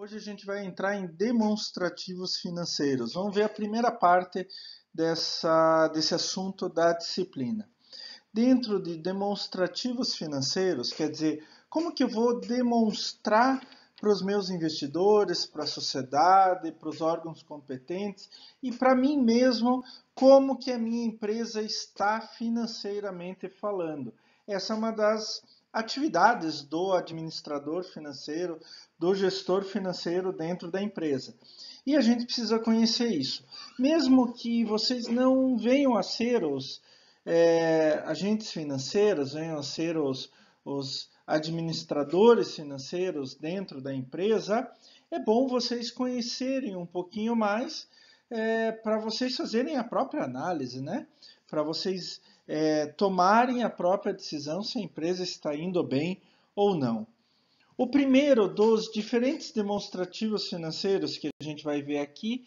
Hoje a gente vai entrar em demonstrativos financeiros. Vamos ver a primeira parte dessa, desse assunto da disciplina. Dentro de demonstrativos financeiros, quer dizer, como que eu vou demonstrar para os meus investidores, para a sociedade, para os órgãos competentes e para mim mesmo como que a minha empresa está financeiramente falando. Essa é uma das atividades do administrador financeiro, do gestor financeiro dentro da empresa. E a gente precisa conhecer isso. Mesmo que vocês não venham a ser os é, agentes financeiros, venham a ser os, os administradores financeiros dentro da empresa, é bom vocês conhecerem um pouquinho mais é, para vocês fazerem a própria análise, né? para vocês é, tomarem a própria decisão se a empresa está indo bem ou não. O primeiro dos diferentes demonstrativos financeiros que a gente vai ver aqui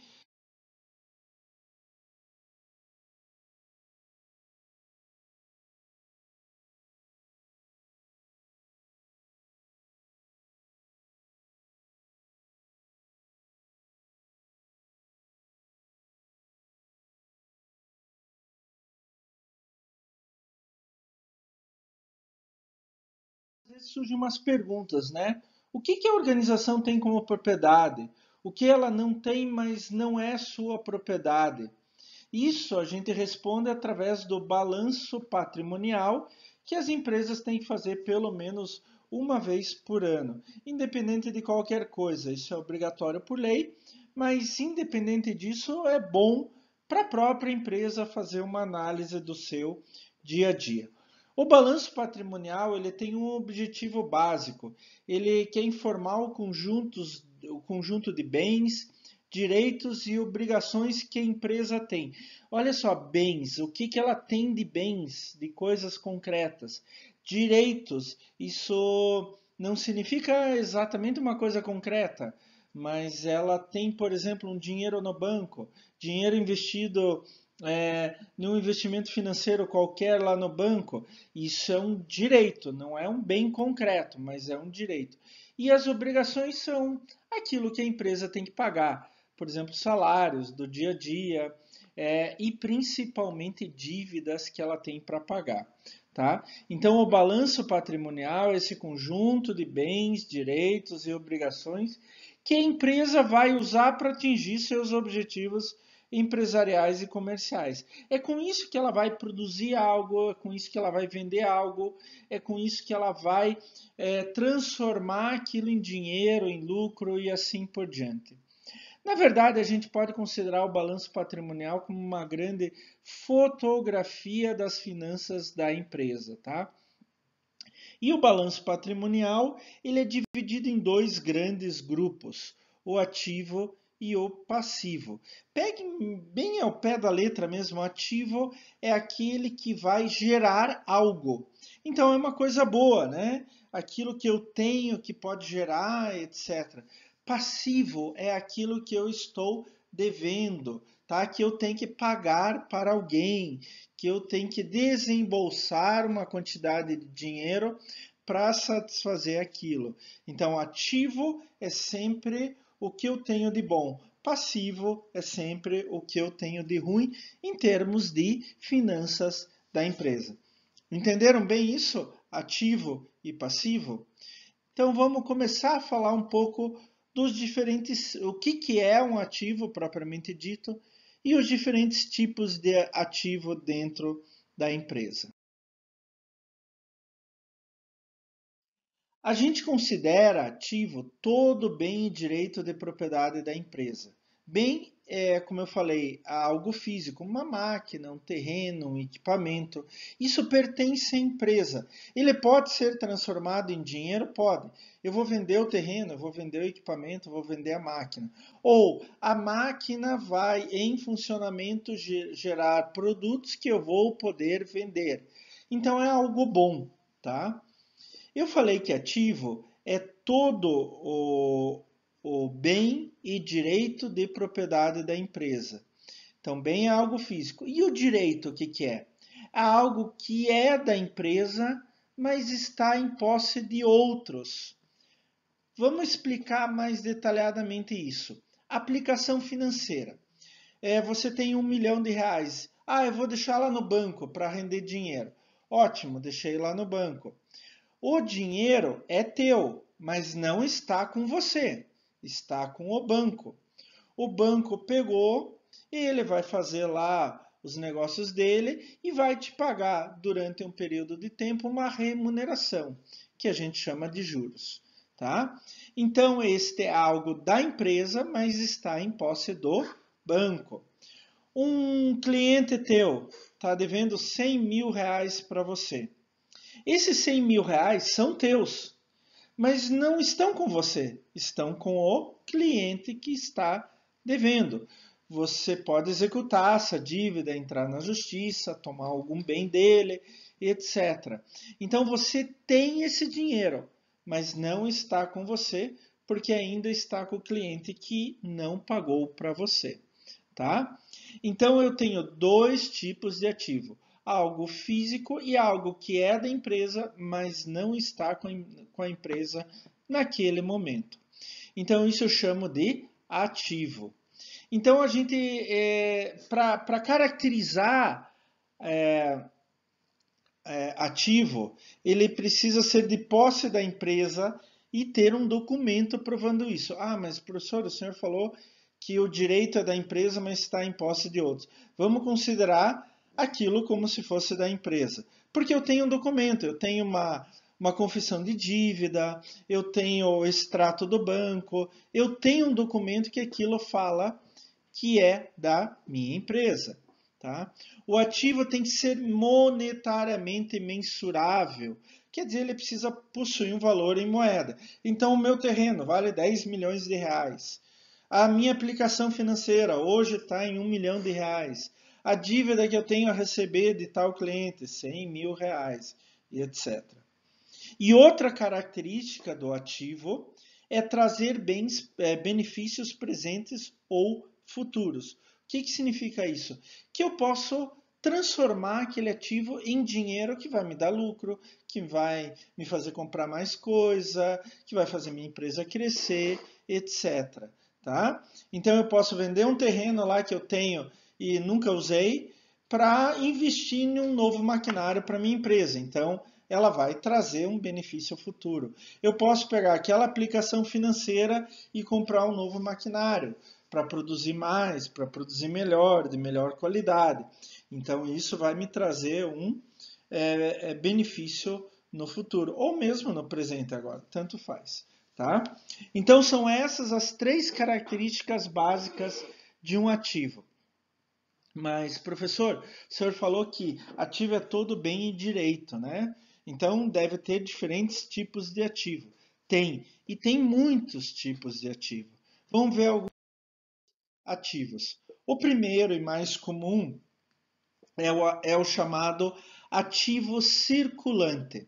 vezes surgem umas perguntas, né? O que, que a organização tem como propriedade? O que ela não tem, mas não é sua propriedade? Isso a gente responde através do balanço patrimonial que as empresas têm que fazer pelo menos uma vez por ano, independente de qualquer coisa. Isso é obrigatório por lei, mas independente disso, é bom para a própria empresa fazer uma análise do seu dia a dia. O balanço patrimonial ele tem um objetivo básico. Ele quer informar o, conjuntos, o conjunto de bens, direitos e obrigações que a empresa tem. Olha só, bens, o que, que ela tem de bens, de coisas concretas. Direitos, isso não significa exatamente uma coisa concreta, mas ela tem, por exemplo, um dinheiro no banco, dinheiro investido é, num investimento financeiro qualquer lá no banco. Isso é um direito, não é um bem concreto, mas é um direito. E as obrigações são aquilo que a empresa tem que pagar, por exemplo, salários do dia a dia é, e principalmente dívidas que ela tem para pagar. Tá? Então, o balanço patrimonial é esse conjunto de bens, direitos e obrigações que a empresa vai usar para atingir seus objetivos empresariais e comerciais. É com isso que ela vai produzir algo, é com isso que ela vai vender algo, é com isso que ela vai é, transformar aquilo em dinheiro, em lucro e assim por diante. Na verdade, a gente pode considerar o balanço patrimonial como uma grande fotografia das finanças da empresa, tá? E o balanço patrimonial, ele é dividido em dois grandes grupos, o ativo e o passivo. Pegue bem ao pé da letra mesmo, ativo é aquele que vai gerar algo. Então é uma coisa boa, né? Aquilo que eu tenho que pode gerar, etc. Passivo é aquilo que eu estou devendo, tá? Que eu tenho que pagar para alguém, que eu tenho que desembolsar uma quantidade de dinheiro para satisfazer aquilo. Então, ativo é sempre o que eu tenho de bom. Passivo é sempre o que eu tenho de ruim em termos de finanças da empresa. Entenderam bem isso? Ativo e passivo? Então vamos começar a falar um pouco dos diferentes, o que, que é um ativo propriamente dito e os diferentes tipos de ativo dentro da empresa. A gente considera ativo todo bem e direito de propriedade da empresa. Bem é, como eu falei, algo físico, uma máquina, um terreno, um equipamento. Isso pertence à empresa. Ele pode ser transformado em dinheiro? Pode. Eu vou vender o terreno, eu vou vender o equipamento, eu vou vender a máquina. Ou a máquina vai, em funcionamento, gerar produtos que eu vou poder vender. Então é algo bom, tá? Eu falei que ativo é todo o, o bem e direito de propriedade da empresa. Então, é algo físico. E o direito, o que, que é? É algo que é da empresa, mas está em posse de outros. Vamos explicar mais detalhadamente isso. Aplicação financeira. É, você tem um milhão de reais. Ah, eu vou deixar lá no banco para render dinheiro. Ótimo, deixei lá no banco. O dinheiro é teu, mas não está com você, está com o banco. O banco pegou e ele vai fazer lá os negócios dele e vai te pagar durante um período de tempo uma remuneração, que a gente chama de juros. Tá? Então, este é algo da empresa, mas está em posse do banco. Um cliente teu está devendo 100 mil reais para você. Esses 100 mil reais são teus, mas não estão com você, estão com o cliente que está devendo. Você pode executar essa dívida, entrar na justiça, tomar algum bem dele, etc. Então você tem esse dinheiro, mas não está com você porque ainda está com o cliente que não pagou para você, tá? Então eu tenho dois tipos de ativo algo físico e algo que é da empresa, mas não está com a empresa naquele momento. Então, isso eu chamo de ativo. Então, a gente, é, para caracterizar é, é, ativo, ele precisa ser de posse da empresa e ter um documento provando isso. Ah, mas professor, o senhor falou que o direito é da empresa, mas está em posse de outros. Vamos considerar aquilo como se fosse da empresa. Porque eu tenho um documento, eu tenho uma, uma confissão de dívida, eu tenho o extrato do banco, eu tenho um documento que aquilo fala que é da minha empresa. Tá? O ativo tem que ser monetariamente mensurável, quer dizer, ele precisa possuir um valor em moeda. Então, o meu terreno vale 10 milhões de reais. A minha aplicação financeira hoje está em 1 milhão de reais a dívida que eu tenho a receber de tal cliente, 100 mil reais, e etc. E outra característica do ativo é trazer bens, é, benefícios presentes ou futuros. O que, que significa isso? Que eu posso transformar aquele ativo em dinheiro que vai me dar lucro, que vai me fazer comprar mais coisa, que vai fazer minha empresa crescer, etc. Tá? Então eu posso vender um terreno lá que eu tenho e nunca usei para investir em um novo maquinário para minha empresa. Então, ela vai trazer um benefício futuro. Eu posso pegar aquela aplicação financeira e comprar um novo maquinário para produzir mais, para produzir melhor, de melhor qualidade. Então, isso vai me trazer um é, é, benefício no futuro, ou mesmo no presente agora, tanto faz. Tá? Então, são essas as três características básicas de um ativo. Mas, professor, o senhor falou que ativo é todo bem e direito, né? Então, deve ter diferentes tipos de ativo. Tem, e tem muitos tipos de ativo. Vamos ver alguns ativos. O primeiro e mais comum é o, é o chamado ativo circulante.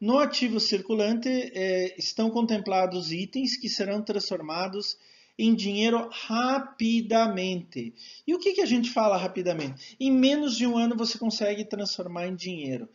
No ativo circulante é, estão contemplados itens que serão transformados em dinheiro rapidamente. E o que, que a gente fala rapidamente? Em menos de um ano você consegue transformar em dinheiro.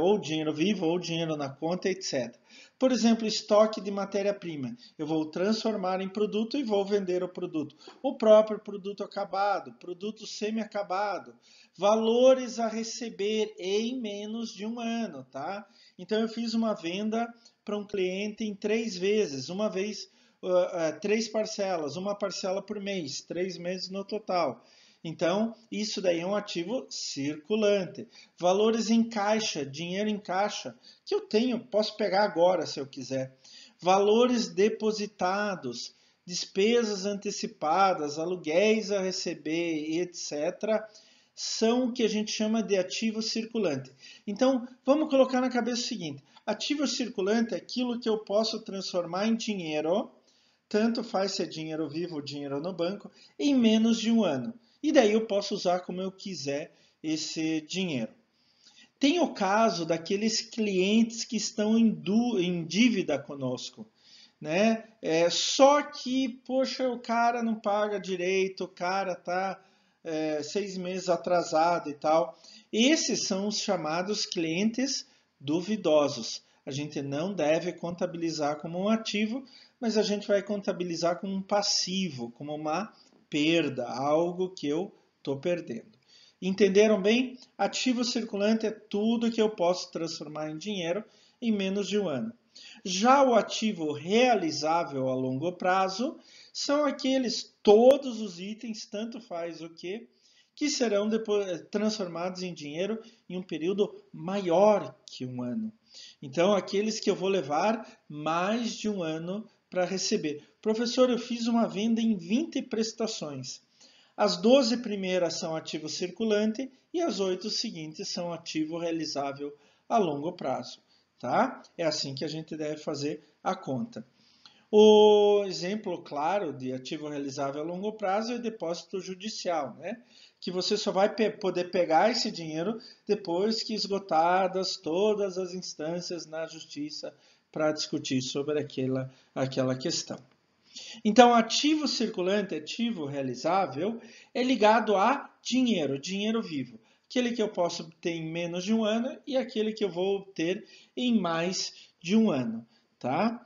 Ou dinheiro vivo, ou dinheiro na conta, etc. Por exemplo, estoque de matéria-prima. Eu vou transformar em produto e vou vender o produto. O próprio produto acabado, produto semi-acabado. Valores a receber em menos de um ano, tá? Então eu fiz uma venda para um cliente em três vezes. Uma vez uh, uh, três parcelas, uma parcela por mês, três meses no total. Então, isso daí é um ativo circulante. Valores em caixa, dinheiro em caixa, que eu tenho, posso pegar agora se eu quiser. Valores depositados, despesas antecipadas, aluguéis a receber, etc., são o que a gente chama de ativo circulante. Então, vamos colocar na cabeça o seguinte: ativo circulante é aquilo que eu posso transformar em dinheiro tanto faz se é dinheiro vivo ou dinheiro no banco, em menos de um ano. E daí eu posso usar como eu quiser esse dinheiro. Tem o caso daqueles clientes que estão em, du, em dívida conosco. Né? É, só que, poxa, o cara não paga direito, o cara tá é, seis meses atrasado e tal. Esses são os chamados clientes duvidosos. A gente não deve contabilizar como um ativo, mas a gente vai contabilizar como um passivo, como uma perda, algo que eu estou perdendo. Entenderam bem? Ativo circulante é tudo que eu posso transformar em dinheiro em menos de um ano. Já o ativo realizável a longo prazo são aqueles todos os itens, tanto faz o que, que serão depois, eh, transformados em dinheiro em um período maior que um ano. Então, aqueles que eu vou levar mais de um ano para receber. Professor, eu fiz uma venda em 20 prestações. As 12 primeiras são ativo circulante e as 8 seguintes são ativo realizável a longo prazo. Tá? É assim que a gente deve fazer a conta. O exemplo claro de ativo realizável a longo prazo é o depósito judicial, né? que você só vai pe poder pegar esse dinheiro depois que esgotadas todas as instâncias na justiça para discutir sobre aquela, aquela questão. Então, ativo circulante, ativo realizável, é ligado a dinheiro, dinheiro vivo. Aquele que eu posso obter em menos de um ano e aquele que eu vou obter em mais de um ano. Tá?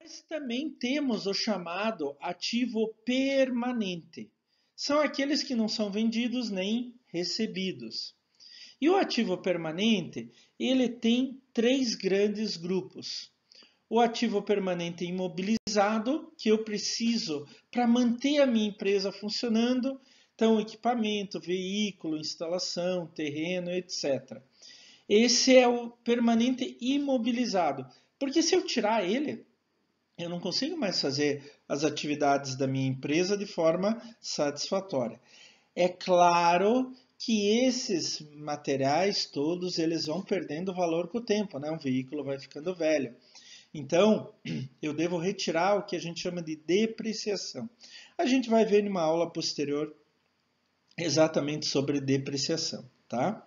Mas também temos o chamado ativo permanente. São aqueles que não são vendidos nem recebidos. E o ativo permanente, ele tem três grandes grupos. O ativo permanente imobilizado, que eu preciso para manter a minha empresa funcionando, então equipamento, veículo, instalação, terreno, etc. Esse é o permanente imobilizado, porque se eu tirar ele, eu não consigo mais fazer as atividades da minha empresa de forma satisfatória. É claro que esses materiais todos eles vão perdendo valor com o tempo, né? Um veículo vai ficando velho. Então, eu devo retirar o que a gente chama de depreciação. A gente vai ver em uma aula posterior exatamente sobre depreciação, tá?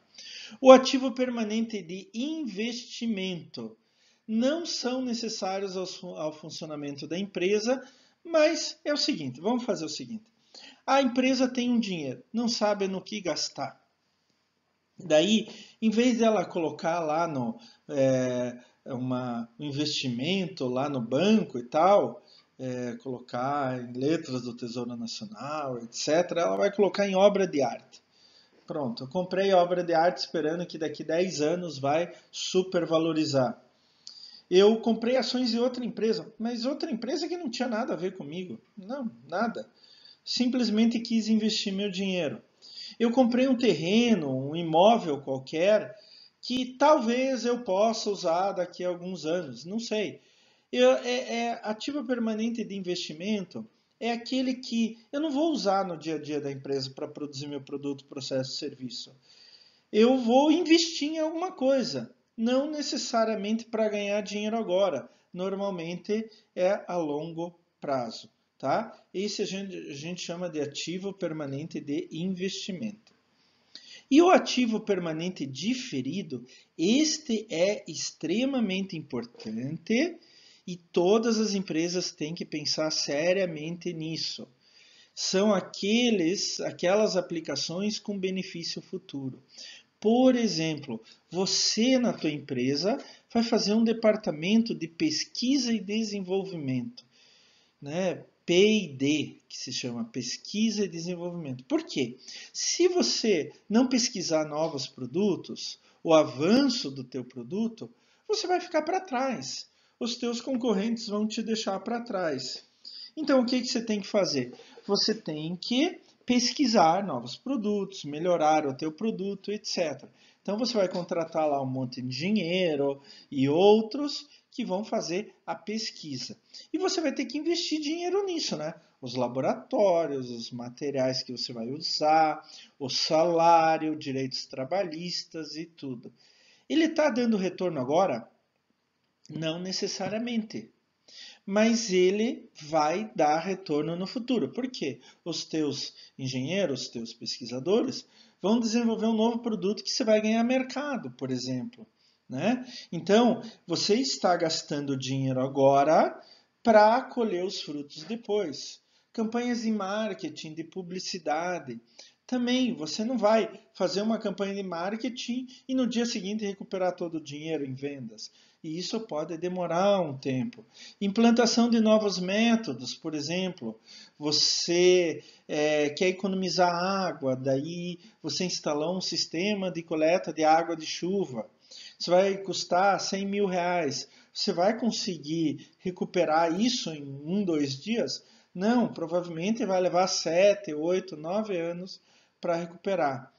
O ativo permanente de investimento não são necessários ao, ao funcionamento da empresa, mas é o seguinte, vamos fazer o seguinte. A empresa tem um dinheiro, não sabe no que gastar. Daí, em vez dela colocar lá no é, uma, um investimento lá no banco e tal, é, colocar em letras do Tesouro Nacional, etc., ela vai colocar em obra de arte. Pronto, eu comprei obra de arte esperando que daqui 10 anos vai supervalorizar. Eu comprei ações de outra empresa, mas outra empresa que não tinha nada a ver comigo. Não, nada simplesmente quis investir meu dinheiro. Eu comprei um terreno, um imóvel qualquer, que talvez eu possa usar daqui a alguns anos, não sei. Eu, é, é ativo permanente de investimento é aquele que eu não vou usar no dia a dia da empresa para produzir meu produto, processo, serviço. Eu vou investir em alguma coisa, não necessariamente para ganhar dinheiro agora. Normalmente é a longo prazo. Tá? Esse a gente, a gente chama de ativo permanente de investimento. E o ativo permanente diferido, este é extremamente importante e todas as empresas têm que pensar seriamente nisso. São aqueles, aquelas aplicações com benefício futuro. Por exemplo, você na tua empresa vai fazer um departamento de pesquisa e desenvolvimento, né? P&D, que se chama pesquisa e desenvolvimento. Por quê? Se você não pesquisar novos produtos, o avanço do teu produto, você vai ficar para trás. Os teus concorrentes vão te deixar para trás. Então, o que, que você tem que fazer? Você tem que pesquisar novos produtos, melhorar o teu produto, etc. Então você vai contratar lá um monte de dinheiro e outros que vão fazer a pesquisa. E você vai ter que investir dinheiro nisso, né? Os laboratórios, os materiais que você vai usar, o salário, direitos trabalhistas e tudo. Ele está dando retorno agora? Não necessariamente. Mas ele vai dar retorno no futuro. Por quê? Os teus engenheiros, os teus pesquisadores vão desenvolver um novo produto que você vai ganhar mercado, por exemplo. Né? Então, você está gastando dinheiro agora para colher os frutos depois. Campanhas de marketing, de publicidade, também você não vai fazer uma campanha de marketing e no dia seguinte recuperar todo o dinheiro em vendas. E isso pode demorar um tempo. Implantação de novos métodos, por exemplo, você é, quer economizar água, daí você instalou um sistema de coleta de água de chuva. Isso vai custar 100 mil reais. Você vai conseguir recuperar isso em um, dois dias? Não, provavelmente vai levar 7, 8, 9 anos para recuperar.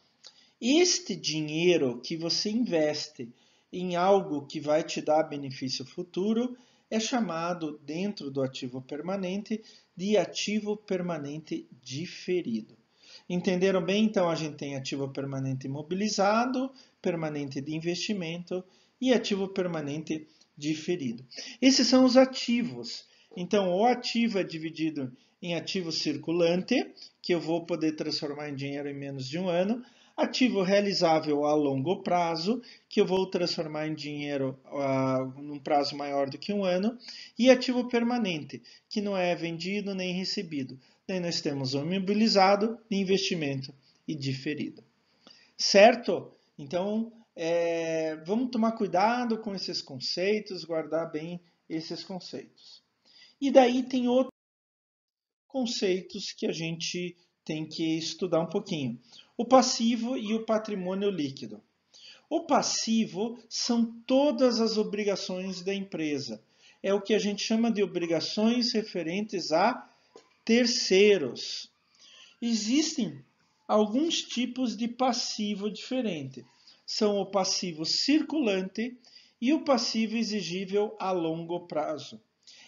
Este dinheiro que você investe em algo que vai te dar benefício futuro é chamado, dentro do ativo permanente, de ativo permanente diferido. Entenderam bem? Então, a gente tem ativo permanente imobilizado, permanente de investimento e ativo permanente diferido. Esses são os ativos. Então, o ativo é dividido em ativo circulante, que eu vou poder transformar em dinheiro em menos de um ano, ativo realizável a longo prazo, que eu vou transformar em dinheiro uh, num prazo maior do que um ano, e ativo permanente, que não é vendido nem recebido. Daí nós temos o imobilizado, investimento e diferido. Certo? Então, é, vamos tomar cuidado com esses conceitos, guardar bem esses conceitos. E daí tem outro conceitos que a gente tem que estudar um pouquinho. O passivo e o patrimônio líquido. O passivo são todas as obrigações da empresa. É o que a gente chama de obrigações referentes a terceiros. Existem alguns tipos de passivo diferente. São o passivo circulante e o passivo exigível a longo prazo.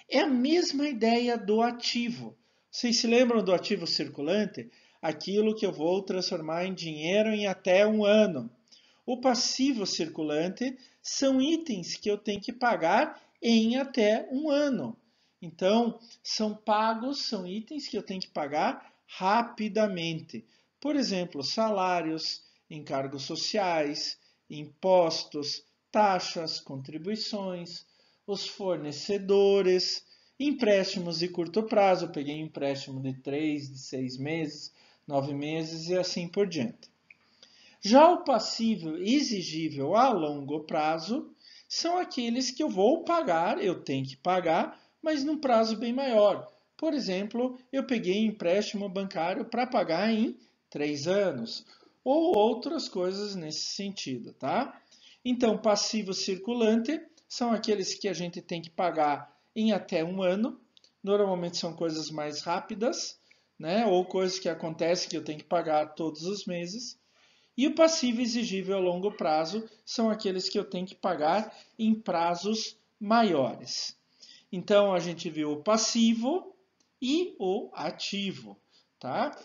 É a mesma ideia do ativo. Vocês se lembram do ativo circulante? Aquilo que eu vou transformar em dinheiro em até um ano. O passivo circulante são itens que eu tenho que pagar em até um ano. Então, são pagos, são itens que eu tenho que pagar rapidamente. Por exemplo, salários, encargos sociais, impostos, taxas, contribuições, os fornecedores, Empréstimos de curto prazo, eu peguei empréstimo de 3, de 6 meses, 9 meses e assim por diante. Já o passivo exigível a longo prazo são aqueles que eu vou pagar, eu tenho que pagar, mas num prazo bem maior. Por exemplo, eu peguei empréstimo bancário para pagar em 3 anos, ou outras coisas nesse sentido, tá? Então, passivo circulante são aqueles que a gente tem que pagar em até um ano. Normalmente são coisas mais rápidas, né? ou coisas que acontecem que eu tenho que pagar todos os meses. E o passivo exigível a longo prazo são aqueles que eu tenho que pagar em prazos maiores. Então a gente viu o passivo e o ativo, tá?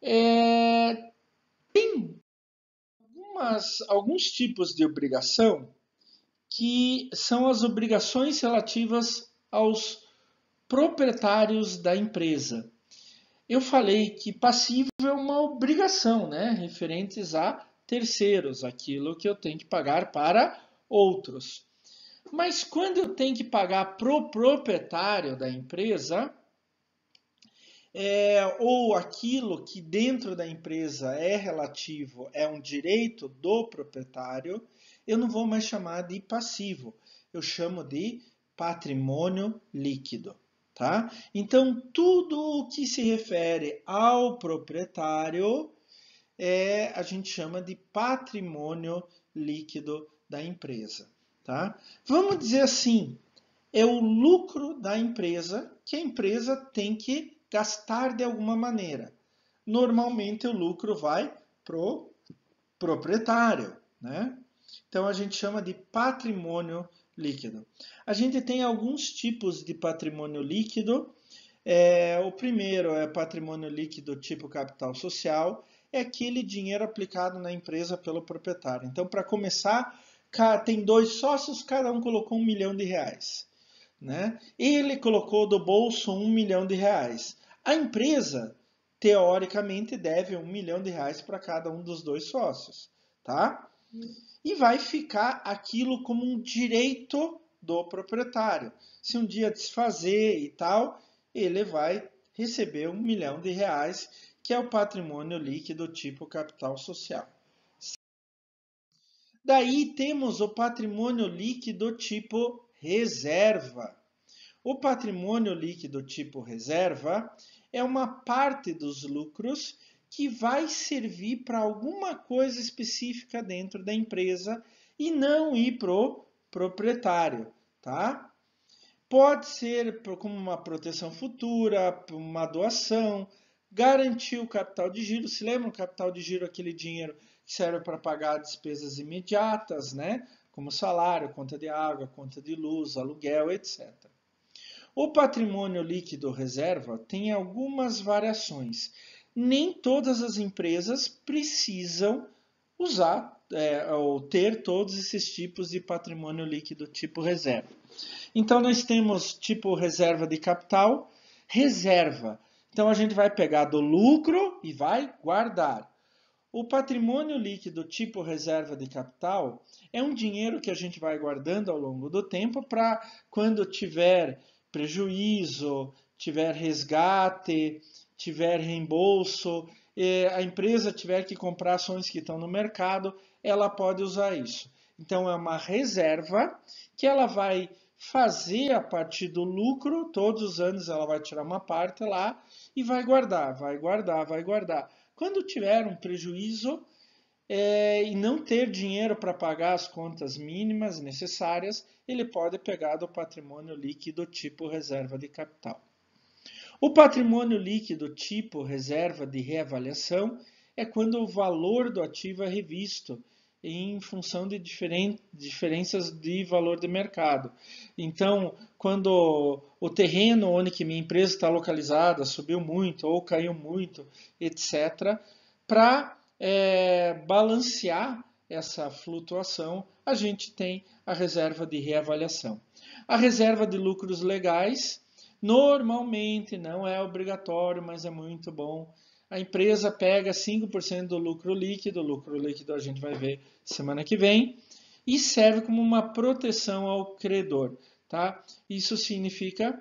É, tem algumas, alguns tipos de obrigação que são as obrigações relativas aos proprietários da empresa. Eu falei que passivo é uma obrigação, né, referentes a terceiros, aquilo que eu tenho que pagar para outros. Mas quando eu tenho que pagar para o proprietário da empresa, é, ou aquilo que dentro da empresa é relativo é um direito do proprietário, eu não vou mais chamar de passivo, eu chamo de patrimônio líquido. Tá? Então, tudo o que se refere ao proprietário é, a gente chama de patrimônio líquido da empresa. Tá? Vamos dizer assim, é o lucro da empresa que a empresa tem que gastar de alguma maneira. Normalmente o lucro vai para o proprietário. Né? Então a gente chama de patrimônio líquido. A gente tem alguns tipos de patrimônio líquido. É, o primeiro é patrimônio líquido tipo capital social, é aquele dinheiro aplicado na empresa pelo proprietário. Então, para começar, tem dois sócios, cada um colocou um milhão de reais. Né? Ele colocou do bolso um milhão de reais. A empresa, teoricamente, deve um milhão de reais para cada um dos dois sócios. Tá? e vai ficar aquilo como um direito do proprietário. Se um dia desfazer e tal, ele vai receber um milhão de reais, que é o patrimônio líquido tipo capital social. Daí temos o patrimônio líquido tipo reserva. O patrimônio líquido tipo reserva é uma parte dos lucros que vai servir para alguma coisa específica dentro da empresa e não ir para o proprietário, tá? Pode ser como uma proteção futura, uma doação, garantir o capital de giro. Se lembra o capital de giro, aquele dinheiro que serve para pagar despesas imediatas, né? Como salário, conta de água, conta de luz, aluguel, etc. O patrimônio líquido reserva tem algumas variações nem todas as empresas precisam usar é, ou ter todos esses tipos de patrimônio líquido tipo reserva. Então, nós temos tipo reserva de capital, reserva. Então, a gente vai pegar do lucro e vai guardar. O patrimônio líquido tipo reserva de capital é um dinheiro que a gente vai guardando ao longo do tempo para quando tiver prejuízo, tiver resgate, tiver reembolso, a empresa tiver que comprar ações que estão no mercado, ela pode usar isso. Então é uma reserva que ela vai fazer a partir do lucro, todos os anos ela vai tirar uma parte lá e vai guardar, vai guardar, vai guardar. Quando tiver um prejuízo é, e não ter dinheiro para pagar as contas mínimas necessárias, ele pode pegar do patrimônio líquido tipo reserva de capital. O patrimônio líquido tipo reserva de reavaliação é quando o valor do ativo é revisto em função de diferenças de valor de mercado. Então, quando o terreno onde que minha empresa está localizada subiu muito ou caiu muito, etc., para é, balancear essa flutuação, a gente tem a reserva de reavaliação. A reserva de lucros legais Normalmente não é obrigatório, mas é muito bom. A empresa pega 5% do lucro líquido, lucro líquido a gente vai ver semana que vem, e serve como uma proteção ao credor. Tá? Isso significa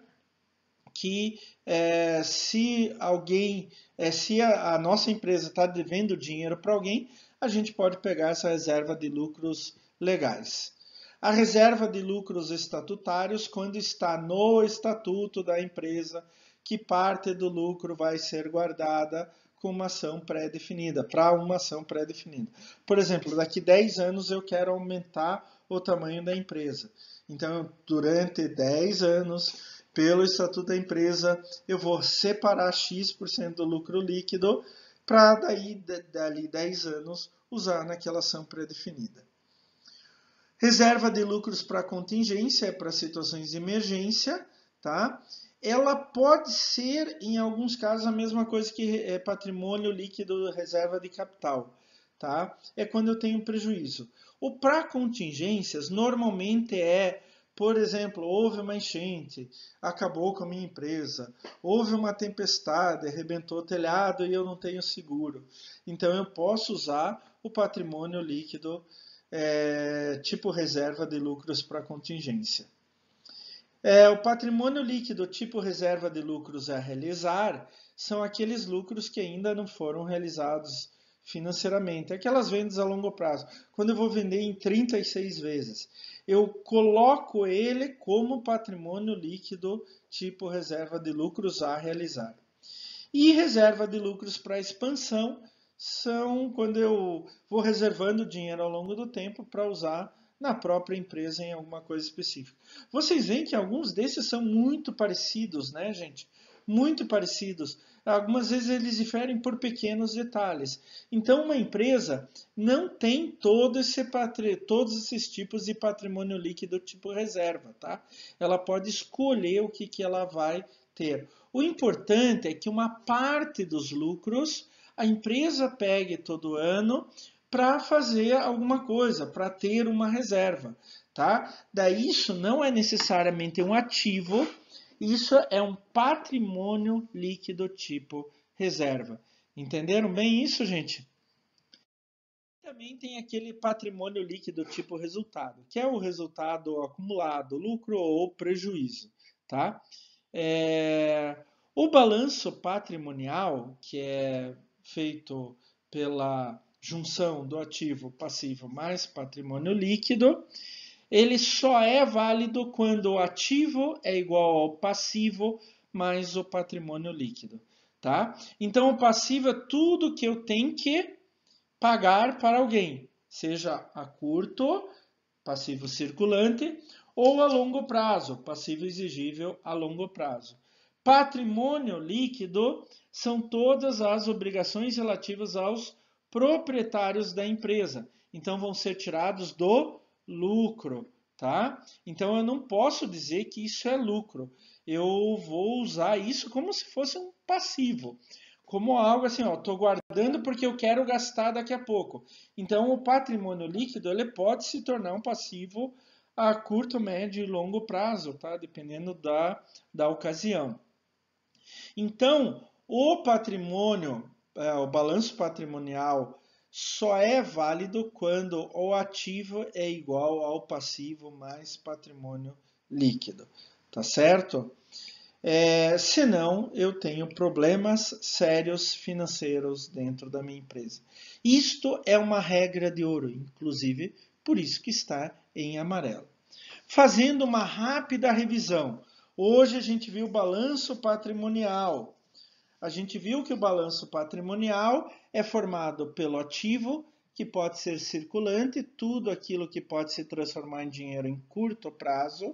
que é, se alguém, é, se a, a nossa empresa está devendo dinheiro para alguém, a gente pode pegar essa reserva de lucros legais a reserva de lucros estatutários quando está no estatuto da empresa que parte do lucro vai ser guardada com uma ação pré-definida, para uma ação pré-definida. Por exemplo, daqui 10 anos eu quero aumentar o tamanho da empresa. Então, durante 10 anos, pelo estatuto da empresa, eu vou separar X% do lucro líquido para daí dali 10 anos usar naquela ação pré-definida. Reserva de lucros para contingência, para situações de emergência, tá? Ela pode ser, em alguns casos, a mesma coisa que é patrimônio líquido, reserva de capital, tá? É quando eu tenho prejuízo. O para contingências normalmente é por exemplo, houve uma enchente, acabou com a minha empresa, houve uma tempestade, arrebentou o telhado e eu não tenho seguro. Então eu posso usar o patrimônio líquido é, tipo reserva de lucros para contingência. É, o patrimônio líquido tipo reserva de lucros a realizar são aqueles lucros que ainda não foram realizados financeiramente, aquelas vendas a longo prazo. Quando eu vou vender em 36 vezes, eu coloco ele como patrimônio líquido tipo reserva de lucros a realizar. E reserva de lucros para expansão são quando eu vou reservando dinheiro ao longo do tempo para usar na própria empresa em alguma coisa específica. Vocês veem que alguns desses são muito parecidos, né, gente? Muito parecidos. Algumas vezes eles diferem por pequenos detalhes. Então, uma empresa não tem todo esse patri... todos esses tipos de patrimônio líquido tipo reserva, tá? Ela pode escolher o que, que ela vai ter. O importante é que uma parte dos lucros a empresa pegue todo ano para fazer alguma coisa, para ter uma reserva, tá? Daí isso não é necessariamente um ativo, isso é um patrimônio líquido tipo reserva. Entenderam bem isso, gente? Também tem aquele patrimônio líquido tipo resultado, que é o resultado acumulado, lucro ou prejuízo, tá? É... O balanço patrimonial, que é feito pela junção do ativo passivo mais patrimônio líquido, ele só é válido quando o ativo é igual ao passivo mais o patrimônio líquido, tá? Então o passivo é tudo que eu tenho que pagar para alguém, seja a curto, passivo circulante, ou a longo prazo, passivo exigível a longo prazo. Patrimônio líquido são todas as obrigações relativas aos proprietários da empresa. Então vão ser tirados do lucro, tá? Então eu não posso dizer que isso é lucro. Eu vou usar isso como se fosse um passivo, como algo assim, ó, tô guardando porque eu quero gastar daqui a pouco. Então o patrimônio líquido ele pode se tornar um passivo a curto, médio e longo prazo, tá? Dependendo da, da ocasião. Então, o patrimônio, é, o balanço patrimonial, só é válido quando o ativo é igual ao passivo mais patrimônio líquido, tá certo? É, senão eu tenho problemas sérios financeiros dentro da minha empresa. Isto é uma regra de ouro, inclusive por isso que está em amarelo. Fazendo uma rápida revisão Hoje a gente viu o balanço patrimonial. A gente viu que o balanço patrimonial é formado pelo ativo, que pode ser circulante, tudo aquilo que pode se transformar em dinheiro em curto prazo,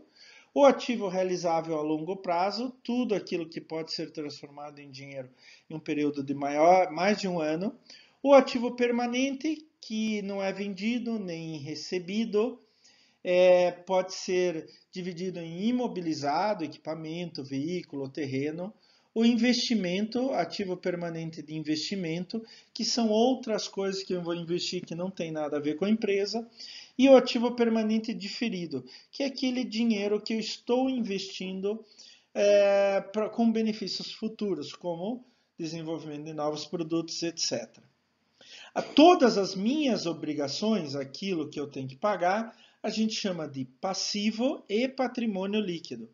o ativo realizável a longo prazo, tudo aquilo que pode ser transformado em dinheiro em um período de maior, mais de um ano, o ativo permanente, que não é vendido nem recebido, é, pode ser dividido em imobilizado, equipamento, veículo, terreno, o investimento, ativo permanente de investimento, que são outras coisas que eu vou investir que não tem nada a ver com a empresa, e o ativo permanente diferido, que é aquele dinheiro que eu estou investindo é, pra, com benefícios futuros, como desenvolvimento de novos produtos, etc. A todas as minhas obrigações, aquilo que eu tenho que pagar, a gente chama de passivo e patrimônio líquido.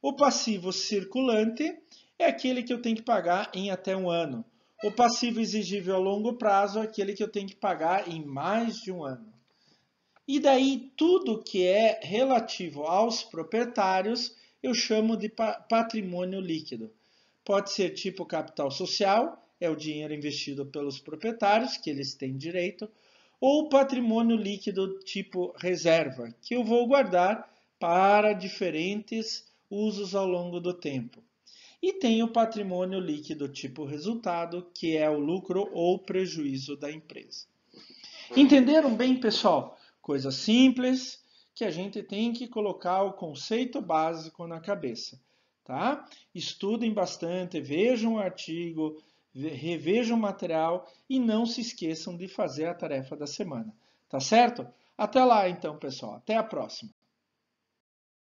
O passivo circulante é aquele que eu tenho que pagar em até um ano. O passivo exigível a longo prazo é aquele que eu tenho que pagar em mais de um ano. E daí tudo que é relativo aos proprietários eu chamo de patrimônio líquido. Pode ser tipo capital social, é o dinheiro investido pelos proprietários, que eles têm direito, ou patrimônio líquido tipo reserva, que eu vou guardar para diferentes usos ao longo do tempo. E tem o patrimônio líquido tipo resultado, que é o lucro ou prejuízo da empresa. Entenderam bem, pessoal? Coisa simples que a gente tem que colocar o conceito básico na cabeça, tá? Estudem bastante, vejam o artigo, revejam o material e não se esqueçam de fazer a tarefa da semana. Tá certo? Até lá então, pessoal. Até a próxima.